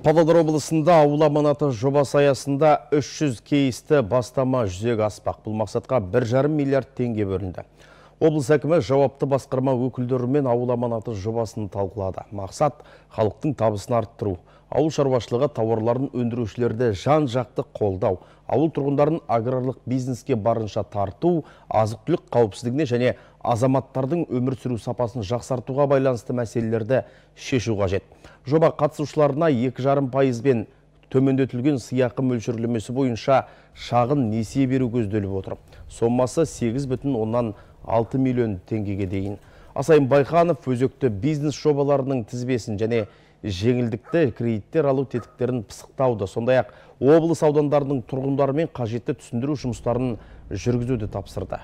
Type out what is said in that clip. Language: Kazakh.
Павлодар облысында аула аманаты жобасы аясында 300 кейісті бастама жүзеге аспақ. Бұл мақсатқа 1,5 миллиард теңге бөрінді. Облыс әкімі жауапты басқарма өкілдерімен ауыл аманаты жобасын талқылады. Мақсат халықтың табысын арттыру. Ауыл шаруашылығы тауарларын өндірушілерді жан-жақты қолдау, ауыл тұрғындарын аграрлық бизнеске барынша тарту, азық-түлік қауіпсіздігіне және азаматтардың өмір сүру сапасын жақсартуға байланысты мәселелерді шешу қажет. Жоба қатысушыларына 2,5 пайызбен төмендетілген сыйақы мөлшерлемесі бойынша шағын несие беру көзделіп отыр. Сомасы 8 бүтін оннан 6 миллион теңгеге дейін. Асайын Байханов өзекті бизнес жобаларының тізбесін және жеңілдікті кредиттер алу тетіктерін пысықтауды, сондай ақ облыс аудандарының тұрғындарымен қажетті түсіндіру жұмыстарын жүргізуді тапсырды.